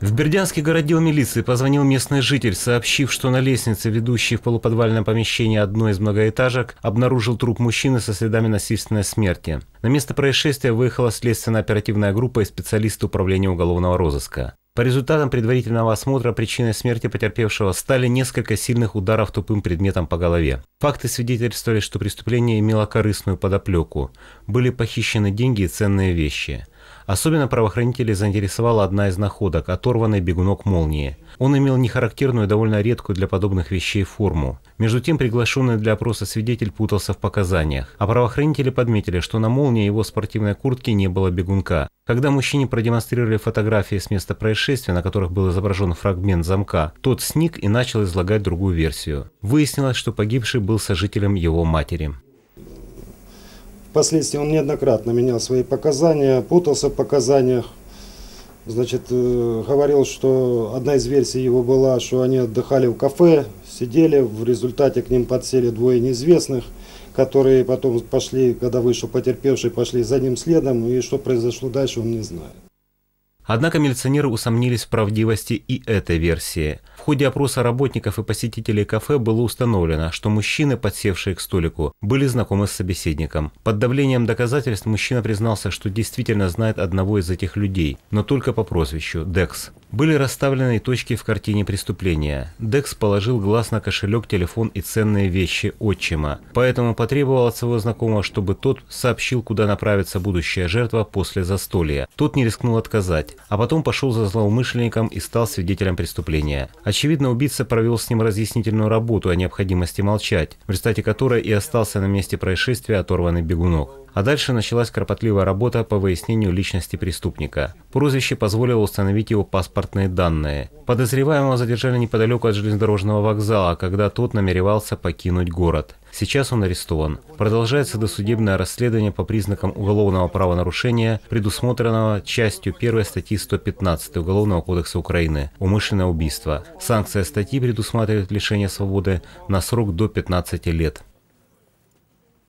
В Бердянске городил милиции позвонил местный житель, сообщив, что на лестнице, ведущей в полуподвальное помещение одной из многоэтажек, обнаружил труп мужчины со следами насильственной смерти. На место происшествия выехала следственно-оперативная группа и специалисты управления уголовного розыска. По результатам предварительного осмотра причиной смерти потерпевшего стали несколько сильных ударов тупым предметом по голове. Факты свидетельствовали, что преступление имело корыстную подоплеку. Были похищены деньги и ценные вещи. Особенно правоохранителей заинтересовала одна из находок – оторванный бегунок молнии. Он имел нехарактерную, довольно редкую для подобных вещей форму. Между тем, приглашенный для опроса свидетель путался в показаниях, а правоохранители подметили, что на молнии его спортивной куртки не было бегунка. Когда мужчине продемонстрировали фотографии с места происшествия, на которых был изображен фрагмент замка, тот сник и начал излагать другую версию. Выяснилось, что погибший был сожителем его матери. Впоследствии он неоднократно менял свои показания, путался в показаниях. Значит, э, говорил, что одна из версий его была, что они отдыхали в кафе, сидели, в результате к ним подсели двое неизвестных, которые потом пошли, когда вышел потерпевший, пошли за ним следом, и что произошло дальше, он не знает. Однако милиционеры усомнились в правдивости и этой версии – ходе опроса работников и посетителей кафе было установлено, что мужчины, подсевшие к столику, были знакомы с собеседником. Под давлением доказательств мужчина признался, что действительно знает одного из этих людей, но только по прозвищу – Декс. Были расставлены точки в картине преступления. Декс положил глаз на кошелек, телефон и ценные вещи отчима, поэтому потребовал от своего знакомого, чтобы тот сообщил, куда направится будущая жертва после застолья. Тот не рискнул отказать, а потом пошел за злоумышленником и стал свидетелем преступления. Очевидно, убийца провел с ним разъяснительную работу о необходимости молчать, в результате которой и остался на месте происшествия оторванный бегунок. А дальше началась кропотливая работа по выяснению личности преступника. Прозвище позволило установить его паспортные данные. Подозреваемого задержали неподалеку от железнодорожного вокзала, когда тот намеревался покинуть город. Сейчас он арестован. Продолжается досудебное расследование по признакам уголовного правонарушения, предусмотренного частью 1 статьи 115 Уголовного кодекса Украины «Умышленное убийство». Санкция статьи предусматривает лишение свободы на срок до 15 лет.